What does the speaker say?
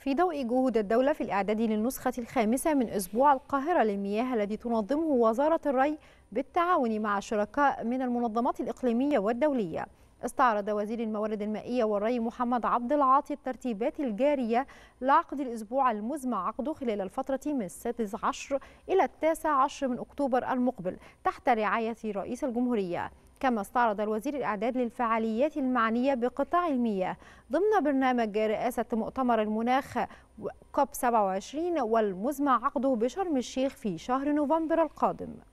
في ضوء جهود الدولة في الإعداد للنسخة الخامسة من أسبوع القاهرة للمياه الذي تنظمه وزارة الري بالتعاون مع شركاء من المنظمات الإقليمية والدولية استعرض وزير الموارد المائية والري محمد عبد العاطي الترتيبات الجارية لعقد الأسبوع المزمع عقده خلال الفترة من السادس عشر إلى التاسع عشر من أكتوبر المقبل تحت رعاية رئيس الجمهورية كما استعرض الوزير الإعداد للفعاليات المعنية بقطاع المياه ضمن برنامج رئاسة مؤتمر المناخ كوب 27 والمزمع عقده بشرم الشيخ في شهر نوفمبر القادم